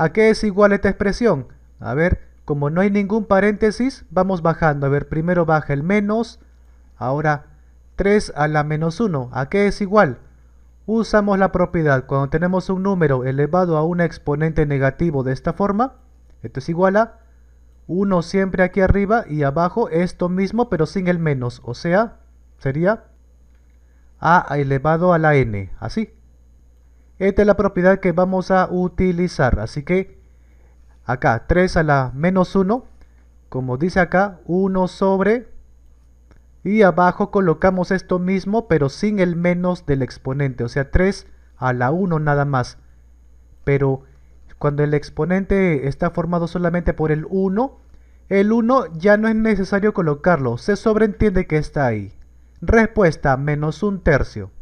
¿A qué es igual esta expresión? A ver, como no hay ningún paréntesis, vamos bajando. A ver, primero baja el menos, ahora 3 a la menos 1. ¿A qué es igual? Usamos la propiedad. Cuando tenemos un número elevado a un exponente negativo de esta forma, esto es igual a 1 siempre aquí arriba y abajo esto mismo pero sin el menos. O sea, sería a elevado a la n. Así. Esta es la propiedad que vamos a utilizar. Así que acá 3 a la menos 1. Como dice acá 1 sobre. Y abajo colocamos esto mismo pero sin el menos del exponente. O sea 3 a la 1 nada más. Pero cuando el exponente está formado solamente por el 1. El 1 ya no es necesario colocarlo. Se sobreentiende que está ahí. Respuesta menos un tercio.